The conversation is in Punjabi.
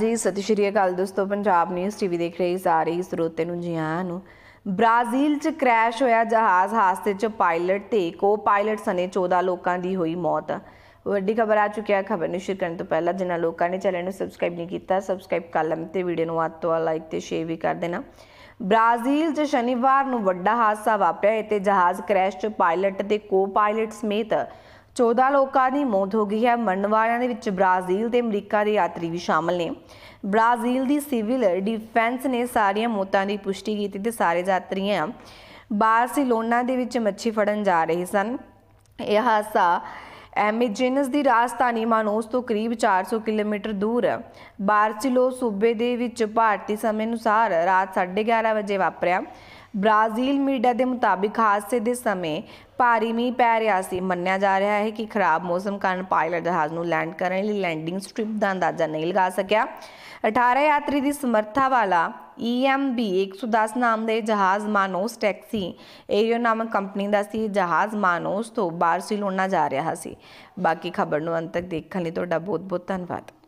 ਜੀ ਸਤਿ ਸ਼੍ਰੀ ਅਕਾਲ ਦੋਸਤੋ ਪੰਜਾਬ ਨਿਊਜ਼ ਟੀਵੀ ਦੇਖ ਰਹੇ ਸਾਰੇ ਸਰੋਤੇ ਨੂੰ ਜੀ ਆਇਆਂ ਨੂੰ ਬ੍ਰਾਜ਼ੀਲ 'ਚ ਕ੍ਰੈਸ਼ ਹੋਇਆ ਜਹਾਜ਼ ਹਾਦਸੇ 'ਚ ਪਾਇਲਟ ਤੇ ਕੋ ਪਾਇਲਟ ਸਨੇ 14 ਲੋਕਾਂ ਦੀ ਹੋਈ ਮੌਤ ਵੱਡੀ ਖਬਰ ਆ ਚੁੱਕੀ ਹੈ ਖਬਰ ਨੂੰ ਸ਼ੇਅਰ ਕਰਨ ਤੋਂ ਪਹਿਲਾਂ ਜਿਨ੍ਹਾਂ ਲੋਕਾਂ ਨੇ ਚੈਨਲ ਨੂੰ ਸਬਸਕ੍ਰਾਈਬ ਨਹੀਂ ਕੀਤਾ ਸਬਸਕ੍ਰਾਈਬ ਕਰ ਲੈਣ ਤੇ ਵੀਡੀਓ ਨੂੰ ਵੱਧ ਤੋਂ ਲਾਈਕ ਤੇ ਸ਼ੇਅਰ ਵੀ ਕਰ ਦੇਣਾ ਬ੍ਰਾਜ਼ੀਲ 'ਚ ਸ਼ਨੀਵਾਰ ਨੂੰ ਵੱਡਾ ਹਾਦਸਾ ਵਾਪਰਿਆ ਤੇ ਜਹਾਜ਼ ਕ੍ਰੈਸ਼ 'ਚ ਪਾਇਲਟ ਤੇ ਕੋ ਪਾਇਲਟ ਸਮੇਤ 14 ਲੋਕਾਂ ਦੀ ਮੌਤ ਹੋ ਗਈ ਹੈ ਮਰਨ ਵਾਲਿਆਂ ਦੇ ਵਿੱਚ ਬ੍ਰਾਜ਼ੀਲ ਤੇ ਅਮਰੀਕਾ ਦੇ ਯਾਤਰੀ ਵੀ ਸ਼ਾਮਲ ਨੇ ਬ੍ਰਾਜ਼ੀਲ ਦੀ ਸਿਵਲ ਡਿਫੈਂਸ ਨੇ ਸਾਰੀਆਂ ਮੌਤਾਂ ਦੀ ਪੁਸ਼ਟੀ ਕੀਤੀ ਤੇ ਸਾਰੇ ਯਾਤਰੀਆਂ ਬਾਰਸੀਲੋਨਾ ਦੇ ਵਿੱਚ ਮੱਛੀ ਫੜਨ ਜਾ ਰਹੇ ਸਨ ਇਹ ਹਾਦਸਾ ਐਮੇਜਿਨਸ ਦੀ ਰਾਜਧਾਨੀ ਮਾਨੋਸ ਤੋਂ ਕਰੀਬ 400 ਕਿਲੋਮੀਟਰ ਦੂਰ ਬਾਰਸੀਲੋ ਸੂਬੇ ਦੇ ਵਿੱਚ ਭਾਰਤੀ ਸਮੇਂ ਅਨੁਸਾਰ ਰਾਤ 11:30 ਵਜੇ ਵਾਪਰਿਆ ਬ੍ਰਾਜ਼ੀਲ ਮੀਡੀਆ ਦੇ ਮੁਤਾਬਿਕ ਹਾਦਸੇ ਦੇ ਸਮੇਂ ਭਾਰੀ ਮੀਂਹ ਪੈ ਰਿਹਾ ਸੀ ਮੰਨਿਆ ਜਾ ਰਿਹਾ ਹੈ ਕਿ ਖਰਾਬ ਮੌਸਮ ਕਾਰਨ ਪਾਇਲਟ ਜਹਾਜ਼ ਨੂੰ ਲੈਂਡ ਕਰਨ ਲਈ ਲੈਂਡਿੰਗ ਸਟ੍ਰਿਪ ਦਾ ਅੰਦਾਜ਼ਾ ਨਹੀਂ ਲਗਾ ਸਕਿਆ 18 ਯਾਤਰੀ ਦੀ ਸਮਰੱਥਾ ਵਾਲਾ EMB 110 ਨਾਮ ਦੇ ਜਹਾਜ਼ ਮਾਨੋਸ ਟੈਕਸੀ ਏਰੀਓ ਨਾਮਕ ਕੰਪਨੀ ਦਾ ਸੀ ਜਹਾਜ਼ ਮਾਨੋਸ ਤੋਂ ਬਾਰਸੀਲੋਨਾ ਜਾ ਰਿਹਾ ਸੀ ਬਾਕੀ ਖਬਰ ਨੂੰ ਅੰਤ ਤੱਕ ਦੇਖਣ ਲਈ ਤੁਹਾਡਾ ਬਹੁਤ ਬਹੁਤ ਧੰਨਵਾਦ